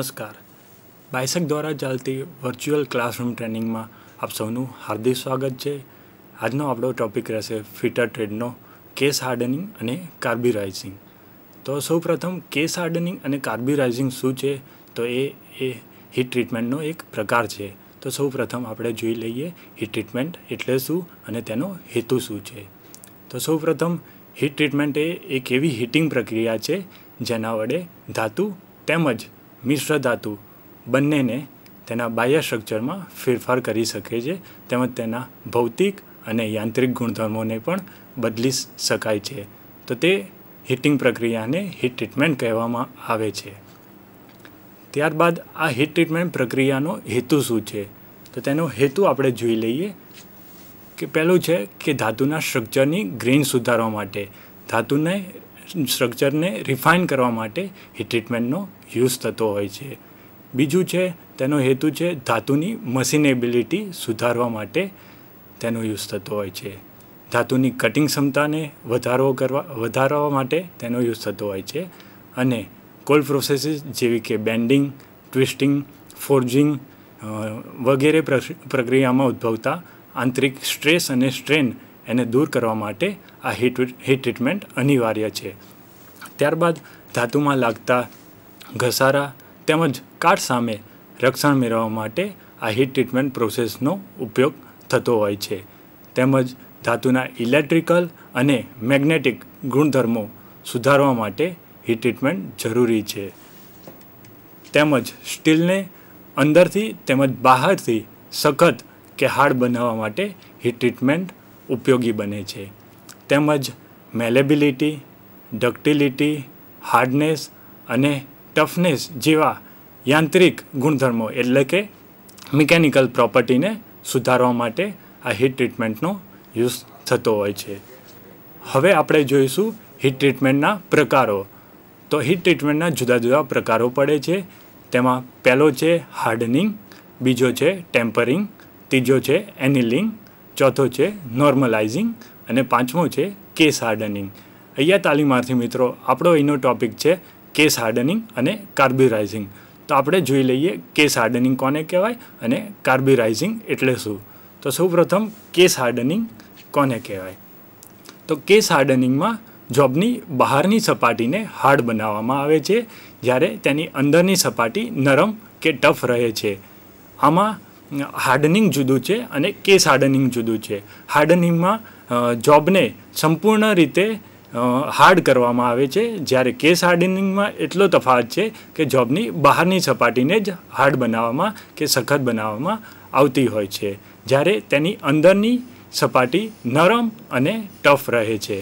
નમસ્કાર બાયસેક દ્વારા ચાલતી વર્ચ્યુઅલ ક્લાસરૂમ ટ્રેનિંગમાં આપ સૌનું હાર્દિક સ્વાગત છે આજનો આપણો ટૉપિક રહેશે ફિટર ટ્રેડનો કેસ હાર્ડનિંગ અને કાર્બિરાઇઝિંગ તો સૌપ્રથમ કેસ હાર્ડનિંગ અને કાર્બિરાઇઝિંગ શું છે તો એ એ હીટ ટ્રીટમેન્ટનો એક પ્રકાર છે તો સૌપ્રથમ આપણે જોઈ લઈએ હીટ ટ્રીટમેન્ટ એટલે શું અને તેનો હેતુ શું છે તો સૌપ્રથમ હીટ ટ્રીટમેન્ટ એ એક એવી હીટિંગ પ્રક્રિયા છે જેના વડે ધાતુ તેમજ મિશ્ર ધાતુ બંનેને તેના બાહ્ય સ્ટ્રક્ચરમાં ફેરફાર કરી શકે છે તેમજ તેના ભૌતિક અને યાંત્રિક ગુણધર્મોને પણ બદલી શકાય છે તો તે હીટિંગ પ્રક્રિયાને હીટ ટ્રીટમેન્ટ કહેવામાં આવે છે ત્યારબાદ આ હીટ ટ્રીટમેન્ટ પ્રક્રિયાનો હેતુ શું છે તો તેનો હેતુ આપણે જોઈ લઈએ કે પહેલું છે કે ધાતુના સ્ટ્રક્ચરની ગ્રેન સુધારવા માટે ધાતુને સ્ટ્રક્ચરને રિફાઇન કરવા માટે એ ટ્રીટમેન્ટનો યુઝ થતો હોય છે બીજું છે તેનો હેતુ છે ધાતુની મશીનેબિલિટી સુધારવા માટે તેનો યુઝ થતો હોય છે ધાતુની કટિંગ ક્ષમતાને વધારો કરવા વધારવા માટે તેનો યુઝ થતો હોય છે અને કોલ પ્રોસેસીસ જેવી કે બેન્ડિંગ ટ્વિસ્ટિંગ ફોર્જિંગ વગેરે પ્રક્રિયામાં ઉદ્ભવતા આંતરિક સ્ટ્રેસ અને સ્ટ્રેન એને દૂર કરવા માટે આ હીટ હીટ ટ્રીટમેન્ટ અનિવાર્ય છે ત્યારબાદ ધાતુમાં લાગતા ઘસારા તેમજ કાટ સામે રક્ષણ મેળવવા માટે આ હીટ ટ્રીટમેન્ટ પ્રોસેસનો ઉપયોગ થતો હોય છે તેમજ ધાતુના ઇલેક્ટ્રિકલ અને મેગ્નેટિક ગુણધર્મો સુધારવા માટે હીટ ટ્રીટમેન્ટ જરૂરી છે તેમજ સ્ટીલને અંદરથી તેમજ બહારથી સખત કે હાર્ડ બનાવવા માટે હીટ ટ્રીટમેન્ટ ઉપયોગી બને છે તેમજ મેલેબિલિટી ડક્ટિલિટી હાર્ડનેસ અને ટફનેસ જેવા યાંત્રિક ગુણધર્મો એટલે કે મિકેનિકલ પ્રોપર્ટીને સુધારવા માટે આ હીટ ટ્રીટમેન્ટનો યુઝ થતો હોય છે હવે આપણે જોઈશું હીટ ટ્રીટમેન્ટના પ્રકારો તો હીટ ટ્રીટમેન્ટના જુદા જુદા પ્રકારો પડે છે તેમાં પહેલો છે હાર્ડનિંગ બીજો છે ટેમ્પરિંગ ત્રીજો છે એનિલિંગ ચોથો છે નોર્મલાઇઝિંગ અને પાંચમું છે કેસ હાર્ડનિંગ અહીંયા તાલીમાર્થી મિત્રો આપણો એનો ટોપિક છે કેસ હાર્ડનિંગ અને કાર્બ્યુરાઇઝિંગ તો આપણે જોઈ લઈએ કેસ હાર્ડનિંગ કોને કહેવાય અને કાર્બ્યુરાઇઝિંગ એટલે શું તો સૌપ્રથમ કેસ હાર્ડનિંગ કોને કહેવાય તો કેસ હાર્ડનિંગમાં જોબની બહારની સપાટીને હાર્ડ બનાવવામાં આવે છે જ્યારે તેની અંદરની સપાટી નરમ કે ટફ રહે છે આમાં હાર્ડનિંગ જુદું છે અને કેસ હાર્ડનિંગ જુદું છે હાર્ડનિંગમાં જોબને સંપૂર્ણ રીતે હાર્ડ કરવામાં આવે છે જ્યારે કેસ હાર્ડનિંગમાં એટલો તફાવત છે કે જોબની બહારની સપાટીને જ હાર્ડ બનાવવામાં કે સખત બનાવવામાં આવતી હોય છે જ્યારે તેની અંદરની સપાટી નરમ અને ટફ રહે છે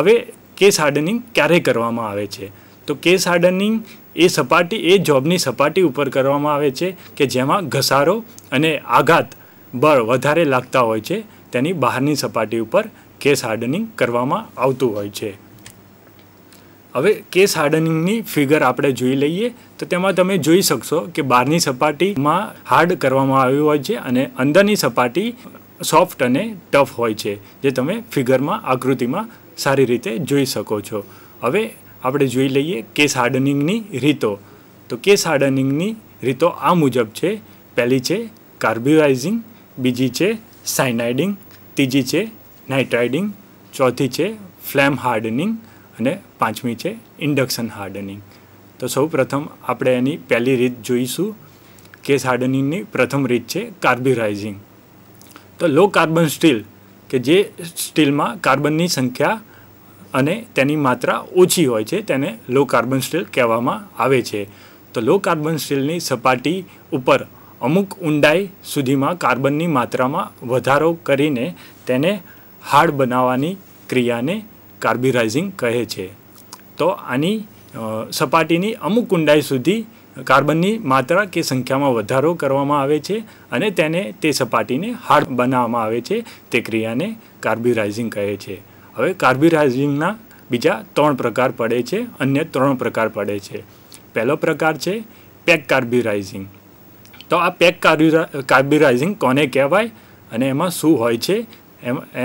હવે કેસ હાર્ડનિંગ ક્યારે કરવામાં આવે છે તો કેસ હાર્ડનિંગ એ સપાટી એ જોબની સપાટી ઉપર કરવામાં આવે છે કે જેમાં ઘસારો અને આઘાત બળ વધારે લાગતા હોય છે તેની બહારની સપાટી ઉપર કેસ હાર્ડનિંગ કરવામાં આવતું હોય છે હવે કેસ હાર્ડનિંગની ફિગર આપણે જોઈ લઈએ તો તેમાં તમે જોઈ શકશો કે બહારની સપાટીમાં હાર્ડ કરવામાં આવ્યું હોય છે અને અંદરની સપાટી સોફ્ટ અને ટફ હોય છે જે તમે ફિગરમાં આકૃતિમાં સારી રીતે જોઈ શકો છો હવે આપણે જોઈ લઈએ કેસ હાર્ડનિંગની રીતો તો કેસ હાર્ડનિંગની રીતો આ મુજબ છે પહેલી છે કાર્બ્યુરાઇઝિંગ બીજી છે સાયનાઇડિંગ ત્રીજી છે નાઇટ્રાઇડિંગ ચોથી છે ફ્લેમ હાર્ડનિંગ અને પાંચમી છે ઇન્ડક્શન હાર્ડનિંગ તો સૌ પ્રથમ આપણે એની પહેલી રીત જોઈશું કેસ હાર્ડનિંગની પ્રથમ રીત છે કાર્બ્યુરાઇઝિંગ તો લો કાર્બન સ્ટીલ કે જે સ્ટીલમાં કાર્બનની સંખ્યા અને તેની માત્રા ઓછી હોય છે તેને લો કાર્બન સ્ટીલ કહેવામાં આવે છે તો લો કાર્બન સ્ટીલની સપાટી ઉપર અમુક ઊંડાઈ સુધીમાં કાર્બનની માત્રામાં વધારો કરીને તેને હાર્ડ બનાવવાની ક્રિયાને કાર્બિરાઇઝિંગ કહે છે તો આની સપાટીની અમુક ઊંડાઈ સુધી કાર્બનની માત્રા કે સંખ્યામાં વધારો કરવામાં આવે છે અને તેને તે સપાટીને હાર્ડ બનાવવામાં આવે છે તે ક્રિયાને કાર્બિરાઇઝિંગ કહે છે હવે કાર્બિરાઇઝિંગના બીજા ત્રણ પ્રકાર પડે છે અન્ય ત્રણ પ્રકાર પડે છે પહેલો પ્રકાર છે પેક કાર્બિરાઇઝિંગ તો આ પેક કાર્બ્યુરાઇઝિંગ કોને કહેવાય અને એમાં શું હોય છે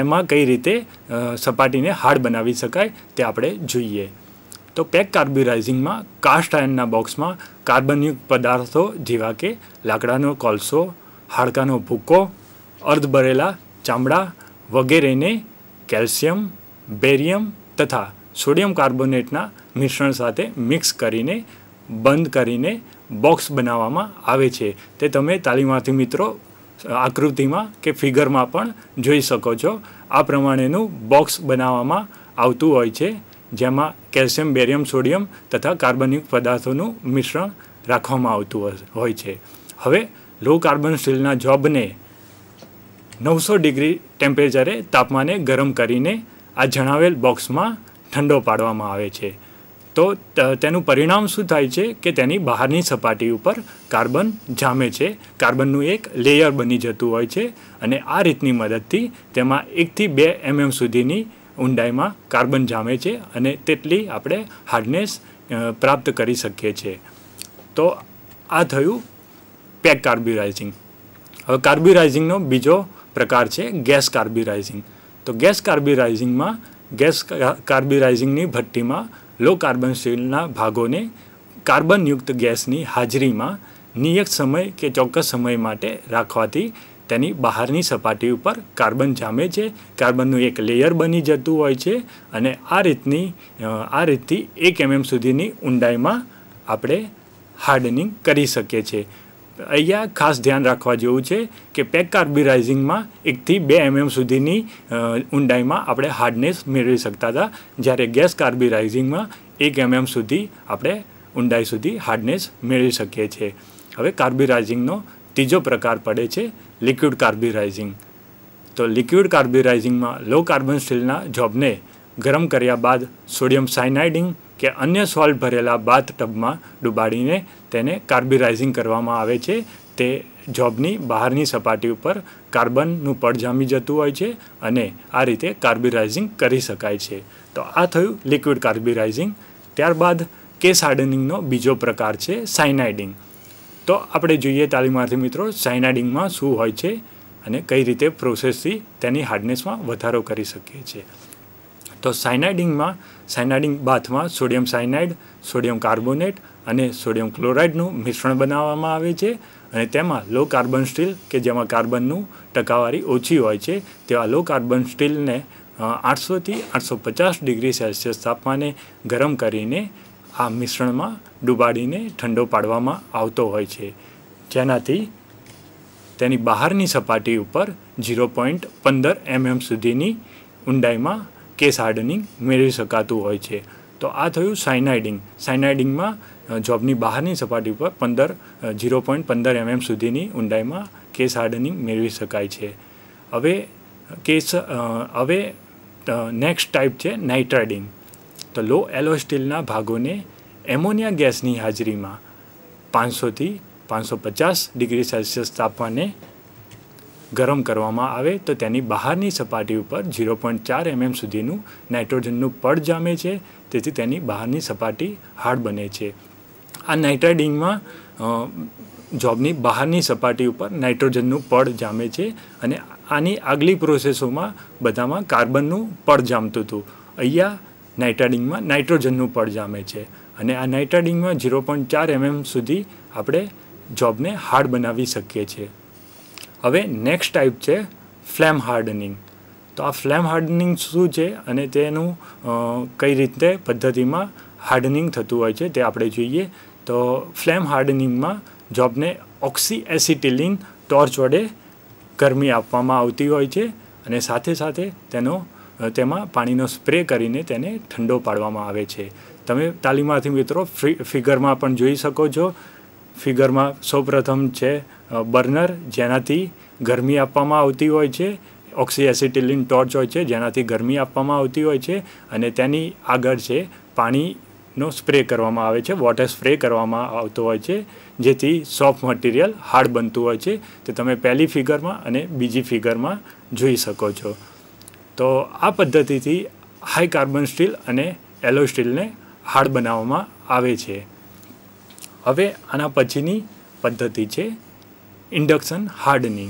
એમાં કઈ રીતે સપાટીને હાર્ડ બનાવી શકાય તે આપણે જોઈએ તો પેક કાર્બ્યુરાઇઝિંગમાં કાસ્ટ આયનના બોક્સમાં કાર્બનયુક્ત પદાર્થો જેવા કે લાકડાનો કોલસો હાડકાનો ભૂકો અર્ધબરેલા ચામડા વગેરેને કેલ્શિયમ બેરિયમ તથા સોડિયમ કાર્બોનેટના મિશ્રણ સાથે મિક્સ કરીને બંધ કરીને બોક્સ બનાવવામાં આવે છે તે તમે તાલીમાર્થી મિત્રો આકૃતિમાં કે ફિગરમાં પણ જોઈ શકો છો આ પ્રમાણેનું બોક્સ બનાવવામાં આવતું હોય છે જેમાં કેલ્શિયમ બેરિયમ સોડિયમ તથા કાર્બનિક પદાર્થોનું મિશ્રણ રાખવામાં આવતું હોય છે હવે લો કાર્બન સ્ટીલના જોબને નવસો ડિગ્રી ટેમ્પરેચરે તાપમાને ગરમ કરીને આ જણાવેલ બોક્સમાં ઠંડો પાડવામાં આવે છે તો તેનું પરિણામ શું થાય છે કે તેની બહારની સપાટી ઉપર કાર્બન જામે છે કાર્બનનું એક લેયર બની જતું હોય છે અને આ રીતની મદદથી તેમાં એકથી બે એમએમ સુધીની ઊંડાઈમાં કાર્બન જામે છે અને તેટલી આપણે હાર્ડનેસ પ્રાપ્ત કરી શકીએ છીએ તો આ થયું પેક કાર્બ્યુરાઇઝિંગ હવે કાર્બ્યુરાઇઝિંગનો બીજો પ્રકાર છે ગેસ કાર્બ્યુરાઇઝિંગ તો ગેસ કાર્બ્યુરાઇઝિંગમાં ગેસ કાર્બ્યુરાઇઝિંગની ભઠ્ઠીમાં લો કાર્બન કાર્બનશીલના ભાગોને કાર્બનયુક્ત ગેસની હાજરીમાં નિયત સમય કે ચોક્કસ સમય માટે રાખવાથી તેની બહારની સપાટી ઉપર કાર્બન જામે છે કાર્બનનું એક લેયર બની જતું હોય છે અને આ રીતની આ રીતથી એક એમએમ સુધીની ઊંડાઈમાં આપણે હાર્ડનિંગ કરી શકીએ છીએ અહીંયા ખાસ ધ્યાન રાખવા જેવું છે કે પેક કાર્બિરાઇઝિંગમાં એકથી બે એમએમ સુધીની ઊંડાઈમાં આપણે હાર્ડનેસ મેળવી શકતા હતા જ્યારે ગેસ કાર્બિરાઇઝિંગમાં એક એમએમ સુધી આપણે ઊંડાઈ સુધી હાર્ડનેસ મેળવી શકીએ છીએ હવે કાર્બિરાઇઝિંગનો ત્રીજો પ્રકાર પડે છે લિક્વિડ કાર્બિરાઇઝિંગ તો લિક્વિડ કાર્બિરાઇઝિંગમાં લો કાર્બન સ્ટીલના જોબને ગરમ કર્યા બાદ સોડિયમ સાયનાઇડિંગ કે અન્ય સોલ્ટ ભરેલા બાથ ટબમાં ડુબાડીને તેને કાર્બિરાઇઝિંગ કરવામાં આવે છે તે જોબની બહારની સપાટી ઉપર કાર્બનનું પડ જામી જતું હોય છે અને આ રીતે કાર્બિરાઇઝિંગ કરી શકાય છે તો આ થયું લિક્વિડ કાર્બિરાઇઝિંગ ત્યારબાદ કેસ હાર્ડનિંગનો બીજો પ્રકાર છે સાઇનાઇડિંગ તો આપણે જોઈએ તાલીમાર્થી મિત્રો સાઇનાઇડિંગમાં શું હોય છે અને કઈ રીતે પ્રોસેસથી તેની હાર્ડનેસમાં વધારો કરી શકીએ છીએ તો સાયનાઇડિંગમાં સાયનાઇડિંગ બાથમાં સોડિયમ સાયનાઇડ સોડિયમ કાર્બોનેટ અને સોડિયમ ક્લોરાઇડનું મિશ્રણ બનાવવામાં આવે છે અને તેમાં લો કાર્બન સ્ટીલ કે જેમાં કાર્બનનું ટકાવારી ઓછી હોય છે તેવા લો કાર્બન સ્ટીલને આઠસોથી આઠસો પચાસ ડિગ્રી સેલ્સિયસ તાપમાને ગરમ કરીને આ મિશ્રણમાં ડુબાડીને ઠંડો પાડવામાં આવતો હોય છે જેનાથી તેની બહારની સપાટી ઉપર ઝીરો પોઈન્ટ પંદર એમએમ સુધીની ઊંડાઈમાં કેસ હાર્ડનિંગ મેળવી શકાતું હોય છે તો આ થયું સાઇનાઇડિંગ સાઇનાઇડિંગમાં જોબની બહારની સપાટી ઉપર પંદર ઝીરો પોઈન્ટ પંદર એમએમ સુધીની ઊંડાઈમાં કેસ હાર્ડનિંગ મેળવી શકાય છે હવે કેસ હવે નેક્સ્ટ ટાઈપ છે નાઇટ્રાઇડિંગ તો લો એલો સ્ટીલના ભાગોને એમોનિયા ગેસની હાજરીમાં પાંચસોથી પાંચસો પચાસ ડિગ્રી સેલ્સિયસ તાપમાને ગરમ કરવામાં આવે તો તેની બહારની સપાટી ઉપર ઝીરો પોઈન્ટ ચાર એમએમ સુધીનું નાઇટ્રોજનનું પડ જામે છે તેથી તેની બહારની સપાટી હાર્ડ બને છે આ નાઇટ્રાઇડિંગમાં જોબની બહારની સપાટી ઉપર નાઇટ્રોજનનું પડ જામે છે અને આની આગલી પ્રોસેસોમાં બધામાં કાર્બનનું પડ જામતું હતું અહીંયા નાઇટ્રાડિંગમાં નાઇટ્રોજનનું પડ જામે છે અને આ નાઇટ્રાડિંગમાં ઝીરો પોઈન્ટ ચાર એમએમ સુધી આપણે જોબને હાર્ડ બનાવી શકીએ છીએ હવે નેક્સ્ટ ટાઈપ છે ફ્લેમ હાર્ડનિંગ તો આ ફ્લેમ હાર્ડનિંગ શું છે અને તેનું કઈ રીતે પદ્ધતિમાં હાર્ડનિંગ થતું હોય છે તે આપણે જોઈએ તો ફ્લેમ હાર્ડનિંગમાં જોબને ઓક્સી એસિટિલિન ટોર્ચ વડે ગરમી આપવામાં આવતી હોય છે અને સાથે સાથે તેનો તેમાં પાણીનો સ્પ્રે કરીને તેને ઠંડો પાડવામાં આવે છે તમે તાલીમાર્થી મિત્રો ફિગરમાં પણ જોઈ શકો છો ફિગરમાં સૌપ્રથમ છે બર્નર જેનાથી ગરમી આપવામાં આવતી હોય છે ઓક્સિએસિટિલિન ટોર્ચ હોય છે જેનાથી ગરમી આપવામાં આવતી હોય છે અને તેની આગળ છે પાણીનો સ્પ્રે કરવામાં આવે છે વોટર સ્પ્રે કરવામાં આવતો હોય છે જેથી સોફ્ટ મટીરિયલ હાર્ડ બનતું હોય છે તે તમે પહેલી ફિગરમાં અને બીજી ફિગરમાં જોઈ શકો છો તો આ પદ્ધતિથી હાઈ કાર્બન સ્ટીલ અને એલો સ્ટીલને હાર્ડ બનાવવામાં આવે છે હવે આના પછીની પદ્ધતિ છે ઇન્ડક્શન હાર્ડનિંગ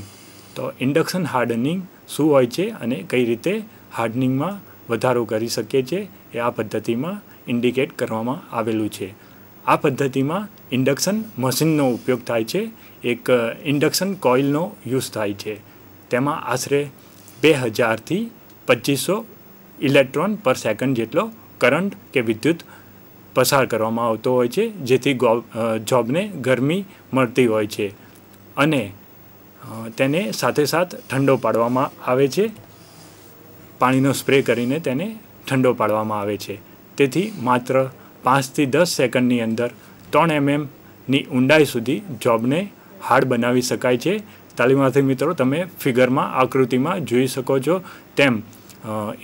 તો ઇન્ડક્શન હાર્ડનિંગ શું હોય છે અને કઈ રીતે હાર્ડનિંગમાં વધારો કરી શકીએ છીએ એ આ પદ્ધતિમાં ઇન્ડિકેટ કરવામાં આવેલું છે આ પદ્ધતિમાં ઇન્ડક્શન મશીનનો ઉપયોગ થાય છે એક ઇન્ડક્શન કોઇલનો યુઝ થાય છે તેમાં આશરે બે હજારથી પચીસો ઇલેક્ટ્રોન પર સેકન્ડ જેટલો કરંટ કે વિદ્યુત પસાર કરવામાં આવતો હોય છે જેથી જોબને ગરમી મળતી હોય છે અને તેને સાથે સાથ ઠંડો પાડવામાં આવે છે પાણીનો સ્પ્રે કરીને તેને ઠંડો પાડવામાં આવે છે તેથી માત્ર પાંચથી દસ સેકન્ડની અંદર ત્રણ એમએમની ઊંડાઈ સુધી જોબને હાર્ડ બનાવી શકાય છે તાલીમાર્થી મિત્રો તમે ફિગરમાં આકૃતિમાં જોઈ શકો છો તેમ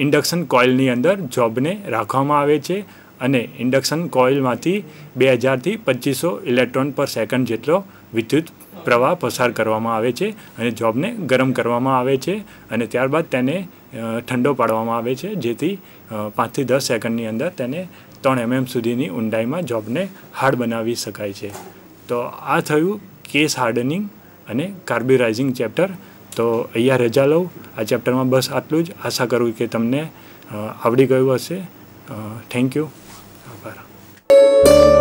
ઇન્ડક્શન કોઇલની અંદર જોબને રાખવામાં આવે છે અને ઇન્ડક્શન કોઇલમાંથી બે હજારથી પચીસો ઇલેક્ટ્રોન પર સેકન્ડ જેટલો વિદ્યુત પ્રવાહ પસાર કરવામાં આવે છે અને જોબને ગરમ કરવામાં આવે છે અને ત્યારબાદ તેને ઠંડો પાડવામાં આવે છે જેથી પાંચથી દસ સેકન્ડની અંદર તેને ત્રણ એમએમ સુધીની ઊંડાઈમાં જોબને હાર્ડ બનાવી શકાય છે તો આ થયું કેસ હાર્ડનિંગ અને કાર્બ્યુરાઇઝિંગ ચેપ્ટર તો અહીંયા રજા લઉં આ ચેપ્ટરમાં બસ આટલું જ આશા કરું કે તમને આવડી ગયું હશે થેન્ક યુ આભાર